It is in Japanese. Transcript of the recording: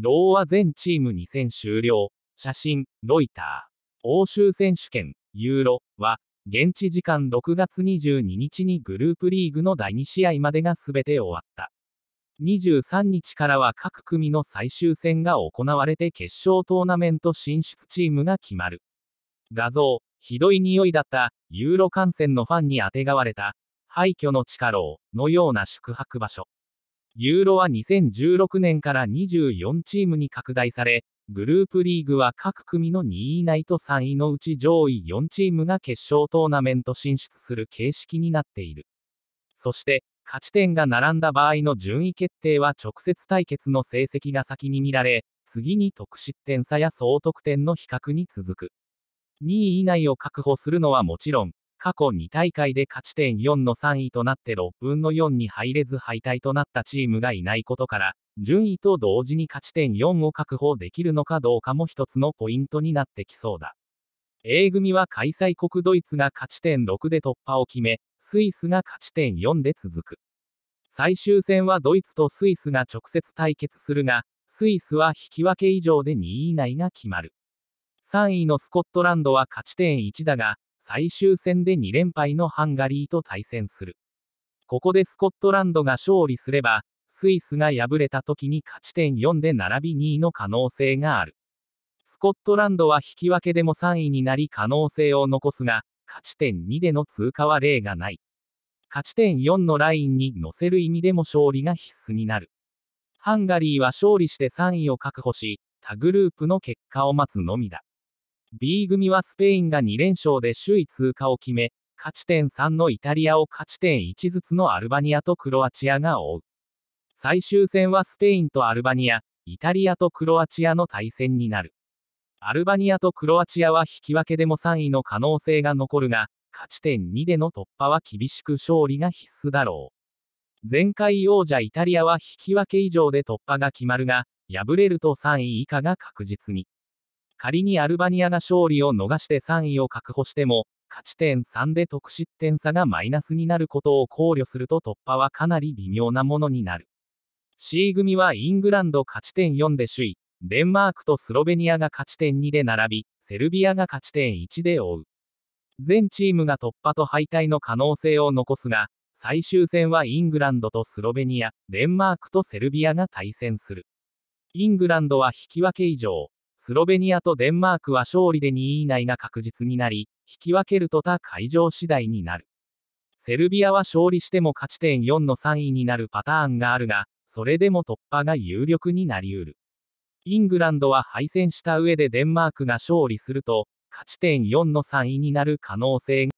ローは全チーム2戦終了。写真、ロイター。欧州選手権、ユーロは、現地時間6月22日にグループリーグの第2試合までが全て終わった。23日からは各組の最終戦が行われて決勝トーナメント進出チームが決まる。画像、ひどい匂いだった、ユーロ観戦のファンにあてがわれた、廃墟の地下牢のような宿泊場所。ユーロは2016年から24チームに拡大され、グループリーグは各組の2位以内と3位のうち上位4チームが決勝トーナメント進出する形式になっている。そして、勝ち点が並んだ場合の順位決定は直接対決の成績が先に見られ、次に得失点差や総得点の比較に続く。2位以内を確保するのはもちろん、過去2大会で勝ち点4の3位となって6分の4に入れず敗退となったチームがいないことから、順位と同時に勝ち点4を確保できるのかどうかも一つのポイントになってきそうだ。A 組は開催国ドイツが勝ち点6で突破を決め、スイスが勝ち点4で続く。最終戦はドイツとスイスが直接対決するが、スイスは引き分け以上で2位以内が決まる。3位のスコットランドは勝ち点1だが、最終戦で2連敗のハンガリーと対戦する。ここでスコットランドが勝利すれば、スイスが敗れた時に勝ち点4で並び2位の可能性がある。スコットランドは引き分けでも3位になり可能性を残すが、勝ち点2での通過は例がない。勝ち点4のラインに乗せる意味でも勝利が必須になる。ハンガリーは勝利して3位を確保し、他グループの結果を待つのみだ。B 組はスペインが2連勝で首位通過を決め、勝ち点3のイタリアを勝ち点1ずつのアルバニアとクロアチアが追う。最終戦はスペインとアルバニア、イタリアとクロアチアの対戦になる。アルバニアとクロアチアは引き分けでも3位の可能性が残るが、勝ち点2での突破は厳しく勝利が必須だろう。前回王者イタリアは引き分け以上で突破が決まるが、敗れると3位以下が確実に。仮にアルバニアが勝利を逃して3位を確保しても、勝ち点3で得失点差がマイナスになることを考慮すると突破はかなり微妙なものになる。C 組はイングランド勝ち点4で首位、デンマークとスロベニアが勝ち点2で並び、セルビアが勝ち点1で追う。全チームが突破と敗退の可能性を残すが、最終戦はイングランドとスロベニア、デンマークとセルビアが対戦する。イングランドは引き分け以上、スロベニアとデンマークは勝利で2位以内が確実になり、引き分けると他会場次第になる。セルビアは勝利しても勝ち点4の3位になるパターンがあるが、それでも突破が有力になりうる。イングランドは敗戦した上でデンマークが勝利すると、勝ち点4の3位になる可能性が